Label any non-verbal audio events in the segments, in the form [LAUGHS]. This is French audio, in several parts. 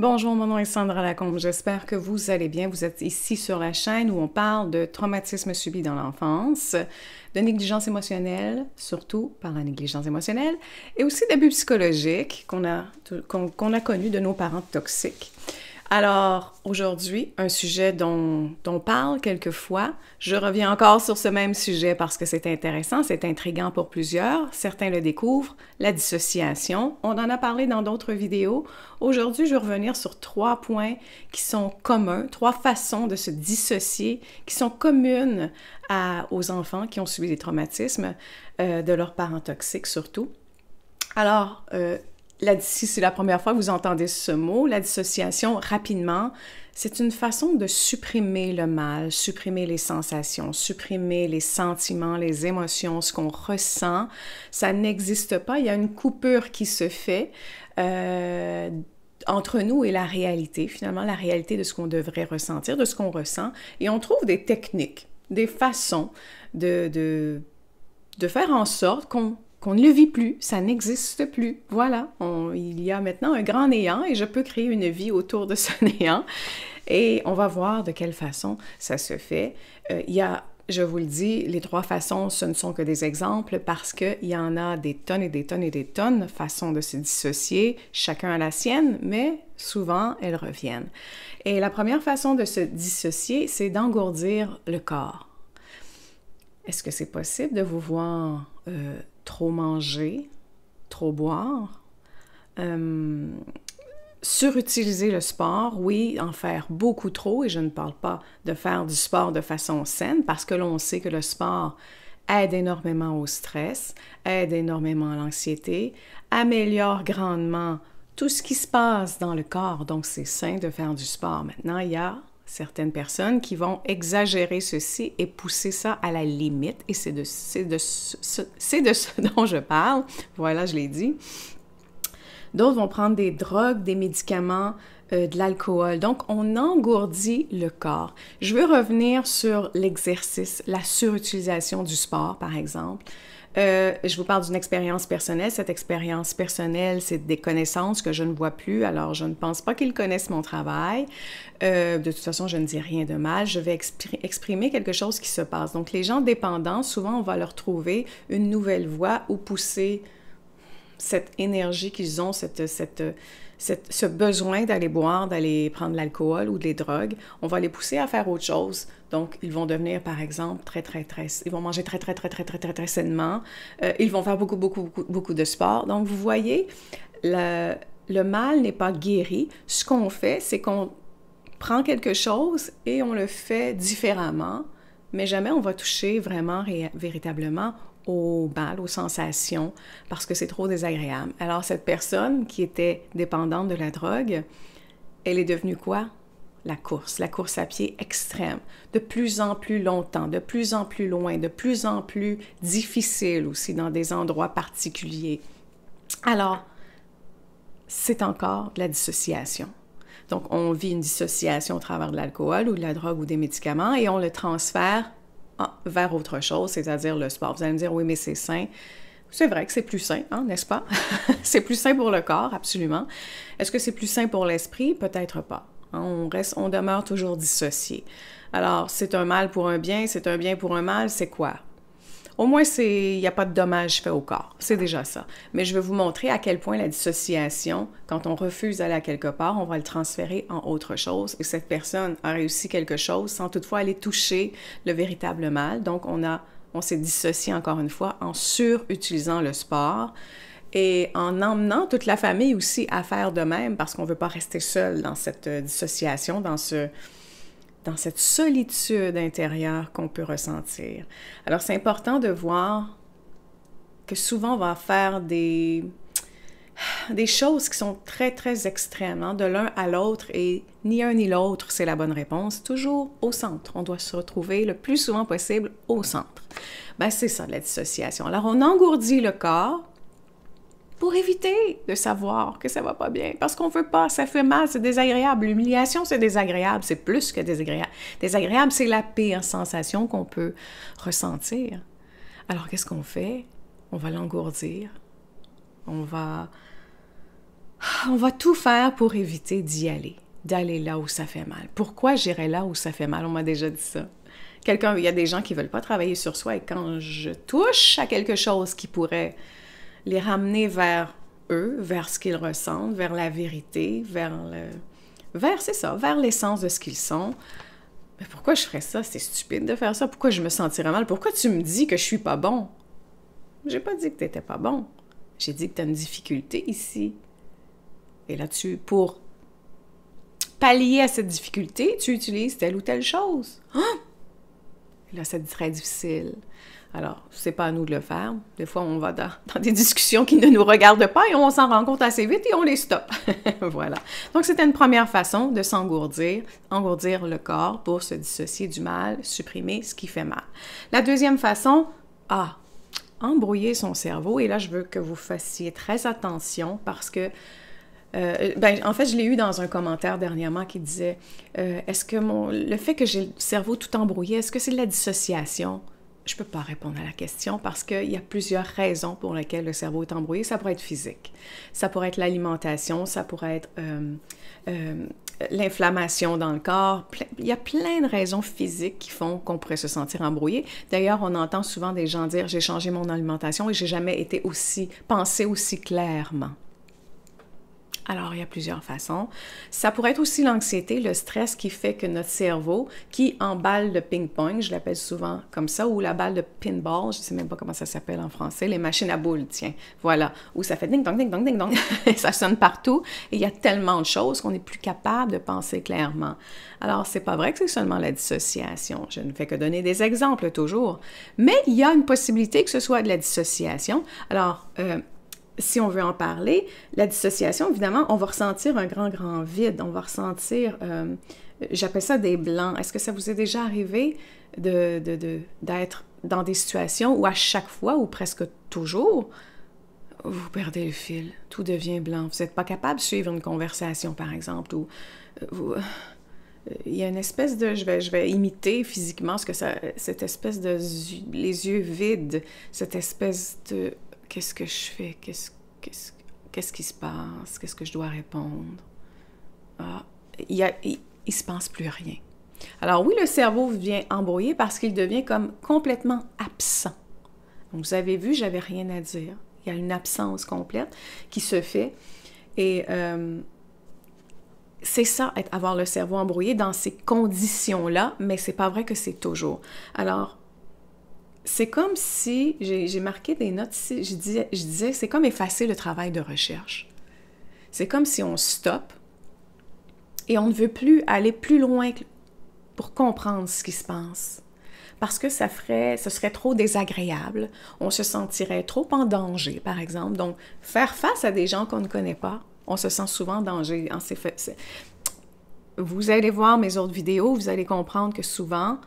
Bonjour, mon nom est Sandra Lacombe. J'espère que vous allez bien. Vous êtes ici sur la chaîne où on parle de traumatismes subis dans l'enfance, de négligence émotionnelle, surtout par la négligence émotionnelle, et aussi d'abus psychologiques qu'on a, a connus de nos parents toxiques. Alors, aujourd'hui, un sujet dont, on parle quelquefois. Je reviens encore sur ce même sujet parce que c'est intéressant, c'est intriguant pour plusieurs. Certains le découvrent, la dissociation. On en a parlé dans d'autres vidéos. Aujourd'hui, je vais revenir sur trois points qui sont communs, trois façons de se dissocier qui sont communes aux enfants qui ont subi des traumatismes euh, de leurs parents toxiques surtout. Alors, euh, si c'est la première fois que vous entendez ce mot, la dissociation, rapidement, c'est une façon de supprimer le mal, supprimer les sensations, supprimer les sentiments, les émotions, ce qu'on ressent. Ça n'existe pas. Il y a une coupure qui se fait. Euh, entre nous et la réalité, finalement, la réalité de ce qu'on devrait ressentir, de ce qu'on ressent. Et on trouve des techniques, des façons de, de faire en sorte qu'on qu'on ne le vit plus, ça n'existe plus. Voilà, il y a maintenant un grand néant et je peux créer une vie autour de ce [LAUGHS] néant. Et on va voir de quelle façon ça se fait. Euh, il y a, je vous le dis, les trois façons, ce ne sont que des exemples parce qu'il y en a des tonnes et des tonnes et des tonnes de façons de se dissocier, chacun à la sienne, mais souvent elles reviennent. Et la première façon de se dissocier, c'est d'engourdir le corps. Est-ce que c'est possible de vous voir euh, trop manger, trop boire, euh, surutiliser le sport, oui, en faire beaucoup trop, et je ne parle pas de faire du sport de façon saine, parce que l'on sait que le sport aide énormément au stress, aide énormément à l'anxiété, améliore grandement tout ce qui se passe dans le corps, donc c'est sain de faire du sport. Maintenant, il y a certaines personnes qui vont exagérer ceci et pousser ça à la limite. Et c'est de, de, ce, de [LAUGHS] dont je parle. Voilà, je l'ai dit. D'autres vont prendre des drogues, des médicaments, euh, de l'alcool. Donc, on engourdit le corps. Je veux revenir sur l'exercice, la surutilisation du sport, par exemple. Euh, je vous parle d'une expérience personnelle. Cette expérience personnelle, c'est des connaissances que je ne vois plus. Alors, je ne pense pas qu'ils connaissent mon travail. Euh, de toute façon, je ne dis rien de mal. Je vais exprimer quelque chose qui se passe. Donc, les gens dépendants, souvent, on va leur trouver une nouvelle voie ou pousser cette énergie qu'ils ont, cette, ce besoin d'aller boire, d'aller prendre l'alcool ou des drogues, on va les pousser à faire autre chose. Donc, ils vont devenir, par exemple, très, très, très... Ils vont manger très, très, très, très, très, très, sainement. Euh, ils vont faire beaucoup, beaucoup, beaucoup, de sport. Donc, vous voyez, le mal n'est pas guéri. Ce qu'on fait, c'est qu'on prend quelque chose et on le fait différemment mais jamais on va toucher vraiment véritablement aux balles, aux sensations, parce que c'est trop désagréable. Alors cette personne qui était dépendante de la drogue, elle est devenue quoi? La course, la course à pied extrême, de plus en plus longtemps, de plus en plus loin, de plus en plus difficile aussi dans des endroits particuliers. Alors, c'est encore de la dissociation. Donc, on vit une dissociation au travers de l'alcool ou de la drogue ou des médicaments et on le transfère vers autre chose, c'est-à-dire le sport. Vous allez me dire, oui, mais c'est sain. C'est vrai que c'est plus sain, hein, n'est-ce pas? [LAUGHS] c'est plus sain pour le corps, absolument. Est-ce que c'est plus sain pour l'esprit? Peut-être pas. Hein. On, reste, on demeure toujours dissocié. Alors, c'est un mal pour un bien, c'est un bien pour un mal, c'est quoi? Au moins, il n'y a pas de dommages fait au corps. C'est déjà ça. Mais je vais vous montrer à quel point la dissociation, quand on refuse d'aller à quelque part, on va le transférer en autre chose. Et cette personne a réussi quelque chose sans toutefois aller toucher le véritable mal. Donc, on, a, on s'est dissocié encore une fois en surutilisant le sport et en emmenant toute la famille aussi à faire de même parce qu'on ne veut pas rester seul dans cette euh, dissociation, dans ce dans cette solitude intérieure qu'on peut ressentir. Alors c'est important de voir que souvent on va faire des, des choses qui sont très, très extrêmes, hein, de l'un à l'autre, et ni un ni l'autre, c'est la bonne réponse. Toujours au centre. On doit se retrouver le plus souvent possible au centre. Ben, c'est ça, la dissociation. Alors, on engourdit le corps éviter de savoir que ça va pas bien parce qu'on veut pas, ça fait mal, c'est désagréable. L'humiliation, c'est désagréable, c'est plus que désagréable. Désagréable, c'est la pire sensation qu'on peut ressentir. Alors qu'est-ce qu'on fait On va l'engourdir. On va on va tout faire pour éviter d'y aller, d'aller là où ça fait mal. Pourquoi j'irai là où ça fait mal On m'a déjà dit ça quelqu'un, il y a des gens qui veulent pas travailler sur soi et quand je touche à quelque chose qui pourrait les ramener vers eux, vers ce qu'ils ressentent, vers la vérité, vers le... Vers, c'est ça, vers l'essence de ce qu'ils sont. Mais pourquoi je ferais ça? C'est stupide de faire ça. Pourquoi je me sentirais mal? Pourquoi tu me dis que je suis pas bon? J'ai pas dit que tu 'étais pas bon. J'ai dit que tu as une difficulté ici. Et là-dessus, pour pallier à cette difficulté, tu utilises telle ou telle chose. Ah! là, c'est très difficile. Alors, c'est pas à nous de le faire. Des fois, on va [LAUGHS] dans, des discussions qui ne nous regardent pas et on s'en rend compte assez vite et on les stoppe. [LAUGHS] voilà. Donc, c'était une première façon de s'engourdir, engourdir le corps pour se dissocier du mal, supprimer ce qui fait mal. La deuxième façon, ah, embrouiller son cerveau. Et là, je veux que vous fassiez très attention parce que euh, ben, en fait, je l'ai eu dans un commentaire dernièrement qui disait euh, Est-ce que mon, le fait que j'ai le cerveau tout embrouillé, est-ce que c'est de la dissociation je ne peux pas répondre à la question parce qu'il y a plusieurs raisons pour lesquelles le cerveau est embrouillé. Ça pourrait être physique, ça pourrait être l'alimentation, ça pourrait être euh, euh, l'inflammation dans le corps. Il y a plein de raisons physiques qui font qu'on pourrait se sentir embrouillé. D'ailleurs, on entend souvent des gens dire j'ai changé mon alimentation et j'ai jamais été aussi pensé aussi clairement. Alors, il y a plusieurs façons. Ça pourrait être aussi l'anxiété, le stress qui fait que notre cerveau, qui emballe le ping-pong, je l'appelle souvent comme ça, ou la balle de pinball, je ne sais même pas comment ça s'appelle en français, les machines à boules, tiens, voilà, où ça fait ding-dong, ding-dong, ding-dong, [LAUGHS] ça sonne partout, et il y a tellement de choses qu'on n'est plus capable de penser clairement. Alors, ce n'est pas vrai que c'est seulement la dissociation, je ne fais que donner des exemples toujours, mais il y a une possibilité que ce soit de la dissociation. Alors, euh, si on veut en parler, la dissociation, évidemment, on va ressentir un grand, grand vide, on va ressentir, euh, j'appelle ça des blancs. Est-ce que ça vous est déjà arrivé d'être de, de, dans des situations où à chaque fois, ou presque toujours, vous perdez le fil, tout devient blanc, vous n'êtes pas capable de suivre une conversation, par exemple, ou euh, vous... Euh, il y a une espèce de, je vais, je vais imiter physiquement ce que ça, cette espèce de, les yeux vides, cette espèce de qu'est-ce que je fais, qu'est-ce qu'est-ce qu'est-ce qui se passe, qu'est-ce que je dois répondre. Ah, il, ne se passe plus rien. Alors oui, le cerveau vient embrouiller parce qu'il devient comme complètement absent. Donc, vous avez vu, j'avais rien à dire. Il y a une absence complète qui se fait. Et euh, c'est ça, être, avoir le cerveau embrouillé dans ces conditions-là, mais c'est pas vrai que c'est toujours. Alors, c'est comme si, j'ai marqué des notes ici, je disais, c'est comme effacer le travail de recherche. C'est comme si on stoppe et on ne veut plus aller plus loin pour comprendre ce qui se passe. Parce que ça ferait, ce serait trop désagréable, on se sentirait trop en danger, par exemple. Donc, faire face à des gens qu'on ne connaît pas, on se sent souvent en danger. vous allez voir mes autres vidéos, vous allez comprendre que souvent,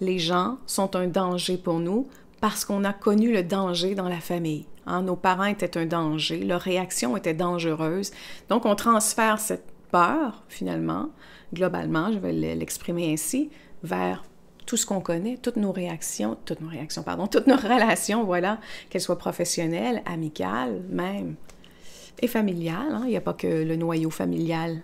les gens sont un danger pour nous parce qu'on a connu le danger dans la famille. Hein, nos parents étaient un danger, leur réaction était dangereuse. Donc, on transfère cette peur, finalement, globalement, je vais l'exprimer ainsi, vers tout ce qu'on connaît, toutes nos réactions, toutes nos réactions, pardon, [LAUGHS] toutes nos relations, voilà, qu'elles soient professionnelles, amicales, même, et familiales. Hein. Il n'y a pas que le noyau familial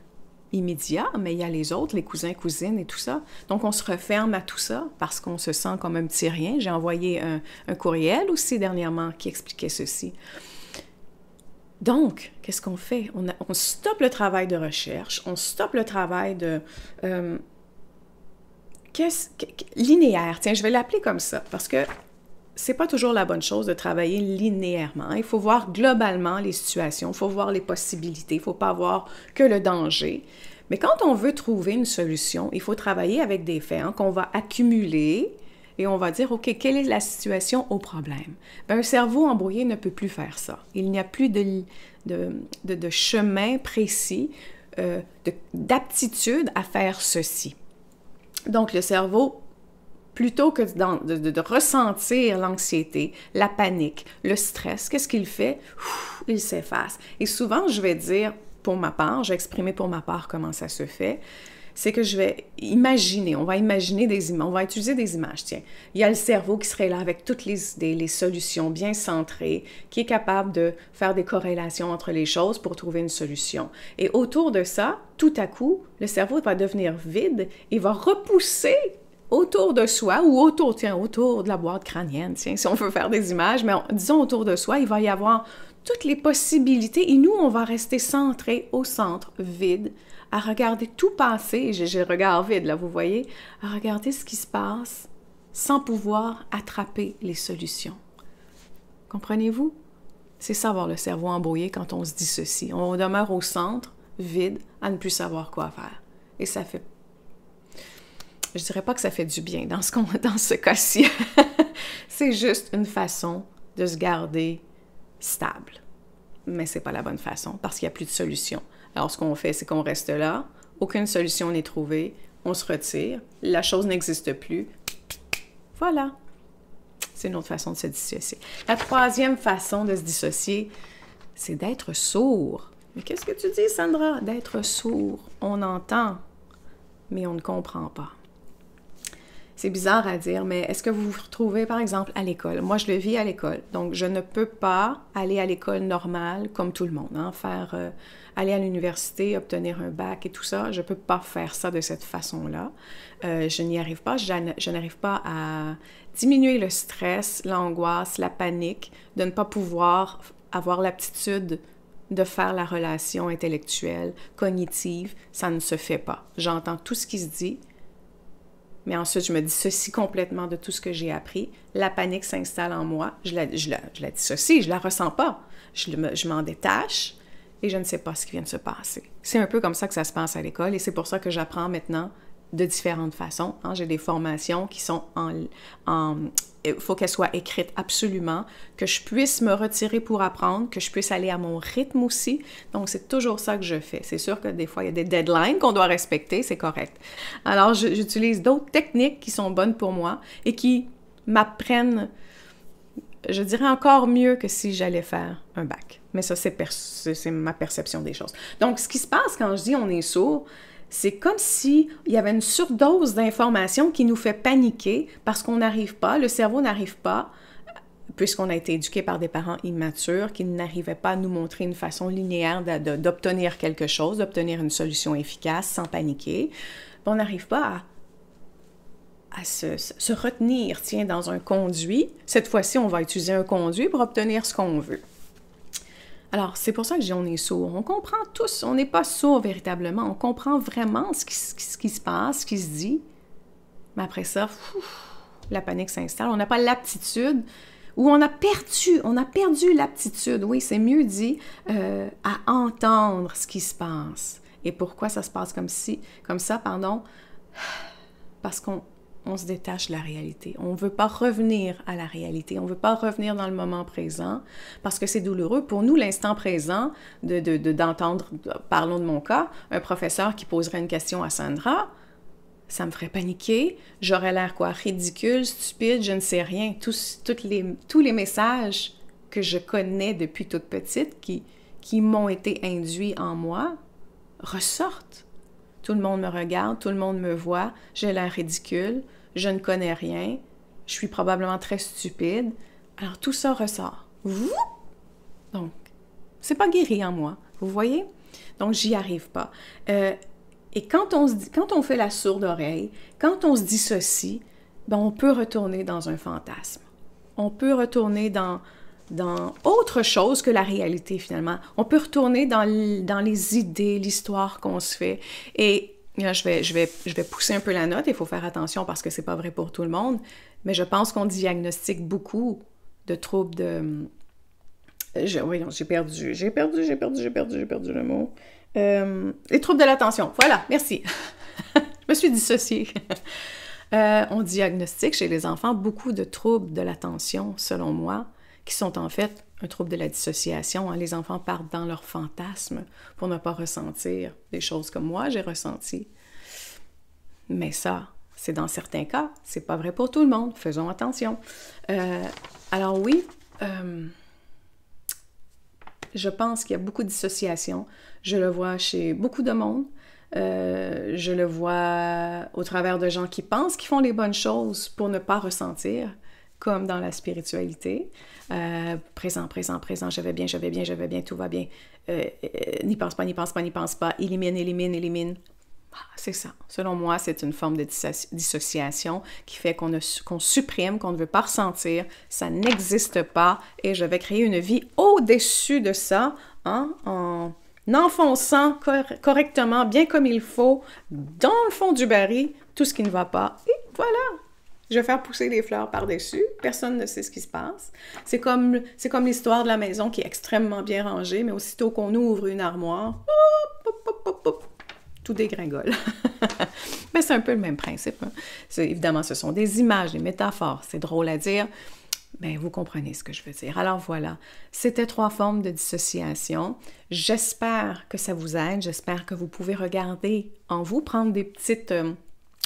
immédiat, mais il y a les autres, les cousins, cousines et tout ça. Donc, on se referme à tout ça parce qu'on se sent comme un petit rien. J'ai envoyé un, courriel aussi dernièrement qui expliquait ceci. Donc, qu'est-ce qu'on fait? On, stoppe le travail de recherche, on stoppe le travail de... Euh, linéaire, tiens, je vais l'appeler comme ça, parce que c'est pas toujours la bonne chose de travailler linéairement. Il faut voir globalement les situations, il faut voir les possibilités, il faut pas voir que le danger. Mais quand on veut trouver une solution, il faut travailler avec des faits hein, qu'on va accumuler et on va dire, OK, quelle est la situation au problème? Ben, un cerveau embrouillé ne peut plus faire ça. Il n'y a plus de, de, chemin précis, euh, d'aptitude à faire ceci. Donc, le cerveau plutôt que de, ressentir l'anxiété, la panique, le stress, qu'est-ce qu'il fait? il s'efface. Et souvent, je vais dire, pour ma part, j'ai exprimé pour ma part comment ça se fait, c'est que je vais imaginer, on va imaginer des images, on va utiliser des images, tiens. Il y a le cerveau qui serait là avec toutes les idées, les solutions bien centrées, qui est capable de faire des corrélations entre les choses pour trouver une solution. Et autour de ça, tout à coup, le cerveau va devenir vide et va repousser autour de soi ou autour, tiens, autour de la boîte crânienne, si on veut faire des images, mais disons autour de soi, il va y avoir toutes les possibilités et nous, on va rester centré au centre, vide, à regarder tout passer, j'ai le regard vide là, vous voyez, à regarder ce qui se passe sans pouvoir attraper les solutions. Comprenez-vous? C'est savoir le cerveau embrouillé quand on se dit ceci. On demeure au centre, vide, à ne plus savoir quoi faire. Et ça fait je dirais pas que ça fait du bien dans ce, [LAUGHS] cas-ci. [LAUGHS] c'est juste une façon de se garder stable. Mais c'est pas la bonne façon parce qu'il n'y a plus de solution. Alors ce qu'on fait, c'est qu'on reste là, aucune solution n'est trouvée, on se retire, la chose n'existe plus. Voilà. C'est une autre façon de se dissocier. La troisième façon de se dissocier, c'est d'être sourd. Mais qu'est-ce que tu dis, Sandra? D'être sourd. On entend, mais on ne comprend pas c'est bizarre à dire, mais est-ce que vous vous retrouvez par exemple à l'école? Moi, je le vis à l'école. Donc, je ne peux pas aller à l'école normale comme tout le monde, hein, faire euh, aller à l'université, obtenir un bac et tout ça. Je ne peux pas faire ça de cette façon-là. Euh, je n'y arrive pas. Je n'arrive pas à diminuer le stress, l'angoisse, la panique de ne pas pouvoir avoir l'aptitude de faire la relation intellectuelle, cognitive. Ça ne se fait pas. J'entends tout ce qui se dit mais ensuite je me dissocie complètement de tout ce que j'ai appris. La panique s'installe en moi, je la, je, la, je la dissocie, je la ressens pas. Je, je m'en détache et je ne sais pas ce qui vient de se passer. C'est un peu comme ça que ça se passe à l'école et c'est pour ça que j'apprends maintenant de différentes façons. Hein. J'ai des formations qui sont en... en il faut qu'elles soient écrites absolument, que je puisse me retirer pour apprendre, que je puisse aller à mon rythme aussi. Donc, c'est toujours ça que je fais. C'est sûr que des fois, il y a des deadlines qu'on doit respecter, c'est correct. Alors, j'utilise d'autres techniques qui sont bonnes pour moi et qui m'apprennent, je dirais encore mieux que si j'allais faire un bac. Mais ça, c'est ma perception des choses. Donc, ce qui se passe quand je dis on est sourd, c'est comme si il y avait une surdose d'informations qui nous fait paniquer parce qu'on n'arrive pas, le cerveau n'arrive pas, puisqu'on a été éduqué par des parents immatures qui n'arrivaient pas à nous montrer une façon linéaire d'obtenir quelque chose, d'obtenir une solution efficace sans paniquer. On n'arrive pas à, se, se retenir, tiens, dans un conduit. Cette fois-ci, on va utiliser un conduit pour obtenir ce qu'on veut. Alors, c'est pour ça que j'ai on est sourd. On comprend tous, on n'est pas sourd véritablement. On comprend vraiment ce qui, se passe, ce qui se dit. Mais après ça, la panique s'installe. On n'a pas l'aptitude ou on a perdu, on a perdu l'aptitude, oui, c'est mieux dit, euh, à entendre ce qui se passe. Et pourquoi ça se passe comme si, comme ça, pardon? Parce qu'on on se détache de la réalité. On ne veut pas revenir à la réalité. On ne veut pas revenir dans le moment présent parce que c'est douloureux. Pour nous, l'instant présent, d'entendre, de, parlons de mon cas, un professeur qui poserait une question à Sandra, ça me ferait paniquer. J'aurais l'air quoi? Ridicule, stupide, je ne sais rien. Tous, les, tous les messages que je connais depuis toute petite qui, qui m'ont été induits en moi ressortent tout le monde me regarde, tout le monde me voit, j'ai l'air ridicule, je ne connais rien, je suis probablement très stupide. Alors tout ça ressort. Vous Donc, c'est pas guéri en moi, vous voyez Donc j'y arrive pas. Euh, et quand on, se quand on fait la sourde oreille, quand on se ceci, ben on peut retourner dans un fantasme. On peut retourner dans dans autre chose que la réalité finalement. On peut retourner dans, dans les idées, l'histoire qu'on se fait. Et là, je, vais, je, vais, je vais pousser un peu la note, il faut faire attention parce que c'est pas vrai pour tout le monde, mais je pense qu'on diagnostique beaucoup de troubles de... Euh, je, voyons, j'ai perdu, j'ai perdu, j'ai perdu, j'ai perdu, j'ai perdu le mot. Euh, les troubles de l'attention, voilà, merci. [LAUGHS] je me suis dissociée. [LAUGHS] euh, on diagnostique chez les enfants beaucoup de troubles de l'attention, selon moi qui sont en fait un trouble de la dissociation. Hein. Les enfants partent dans leur fantasme pour ne pas ressentir des choses que moi j'ai ressenti. Mais ça, c'est dans certains cas, c'est pas vrai pour tout le monde. Faisons attention. Euh, alors oui, euh, je pense qu'il y a beaucoup de dissociation. Je le vois chez beaucoup de monde. Euh, je le vois au travers de gens qui pensent qu'ils font les bonnes choses pour ne pas ressentir comme dans la spiritualité. Euh, présent, présent, présent, je vais bien, je vais bien, je vais bien, tout va bien. Euh, euh, n'y pense pas, n'y pense pas, n'y pense pas. Élimine, élimine, élimine. Ah, c'est ça. Selon moi, c'est une forme de dissociation qui fait qu'on supprime, qu'on ne veut pas ressentir, ça n'existe pas et je vais créer une vie au-dessus de ça hein, en enfonçant correctement, bien comme il faut, dans le fond du baril, tout ce qui ne va pas. Et voilà, je vais faire pousser des fleurs par-dessus. Personne ne sait ce qui se passe. C'est comme, c'est comme l'histoire de la maison qui est extrêmement bien rangée, mais aussitôt qu'on ouvre une armoire, tout dégringole. [LAUGHS] mais c'est un peu le même principe. Hein. Évidemment, ce sont des images, des métaphores. C'est drôle à dire, mais vous comprenez ce que je veux dire. Alors voilà, c'était trois formes de dissociation. J'espère que ça vous aide. J'espère que vous pouvez regarder en vous, prendre des petites... Euh,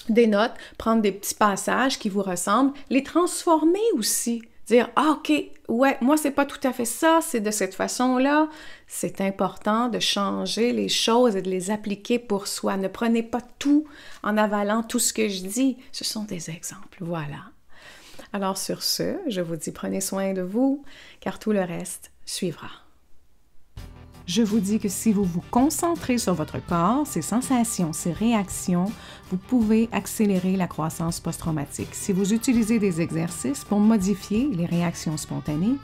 des notes, prendre des petits passages qui vous ressemblent, les transformer aussi. Dire, ah, OK, ouais, moi, c'est pas tout à fait ça, c'est de cette façon-là. C'est important de changer les choses et de les appliquer pour soi. Ne prenez pas tout en avalant tout ce que je dis. Ce sont des exemples, voilà. Alors sur ce, je vous dis prenez soin de vous, car tout le reste suivra. Je vous dis que si vous vous concentrez sur votre corps, ses sensations, ses réactions, vous pouvez accélérer la croissance post-traumatique. Si vous utilisez des exercices pour modifier les réactions spontanées,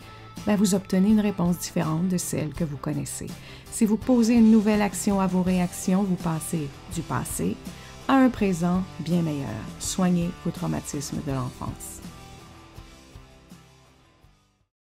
ben, vous obtenez une réponse différente de celle que vous connaissez. Si vous posez une nouvelle action à vos réactions, vous passez du passé à un présent bien meilleur. Soignez vos traumatismes de l'enfance.